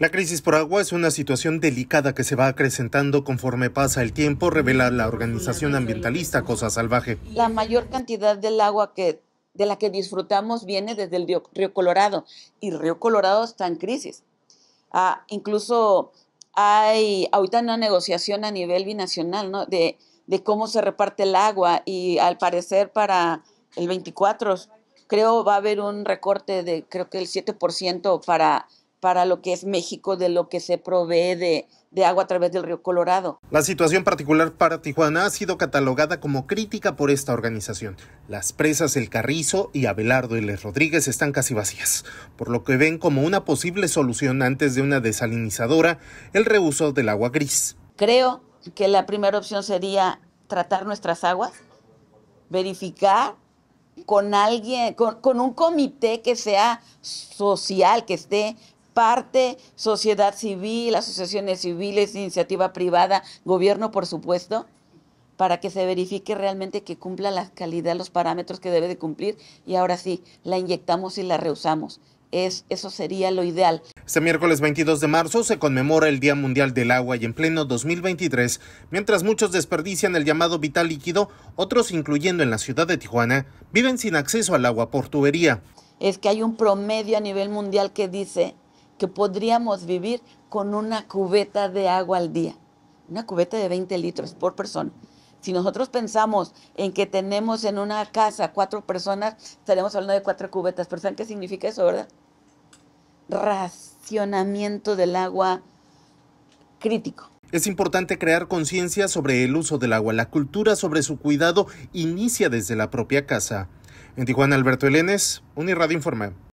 La crisis por agua es una situación delicada que se va acrecentando conforme pasa el tiempo, revela la organización ambientalista Cosa Salvaje. La mayor cantidad del agua que, de la que disfrutamos viene desde el río Colorado y río Colorado está en crisis. Ah, incluso hay ahorita una negociación a nivel binacional de, de cómo se reparte el agua y al parecer para el 24 creo va a haber un recorte de creo que el 7% para para lo que es México, de lo que se provee de, agua a través del río Colorado. La situación particular para Tijuana ha sido catalogada como crítica por esta organización. Las presas El Carrizo y Abelardo y Rodríguez están casi vacías, por lo que ven como una posible solución antes de una desalinizadora el reuso del agua gris. Creo que la primera opción sería tratar nuestras aguas, verificar con alguien, con un comité que sea social, que esté parte, sociedad civil, asociaciones civiles, iniciativa privada, gobierno, por supuesto, para que se verifique realmente que cumpla la calidad, los parámetros que debe de cumplir y ahora sí, la inyectamos y la reusamos. Es, eso sería lo ideal. Este miércoles 22 de marzo se conmemora el Día Mundial del Agua y en pleno 2023, mientras muchos desperdician el llamado vital líquido, otros, incluyendo en la ciudad de Tijuana, viven sin acceso al agua por tubería. Es que hay un promedio a nivel mundial que dice que podríamos vivir con una cubeta de agua al día, una cubeta de 20 litros por persona. Si nosotros pensamos en que tenemos en una casa cuatro personas, estaremos hablando de cuatro cubetas. Pero ¿saben qué significa eso, verdad? Racionamiento del agua crítico. Es importante crear conciencia sobre el uso del agua. La cultura sobre su cuidado inicia desde la propia casa. En Tijuana, Alberto Elenes, Unirradio Informa.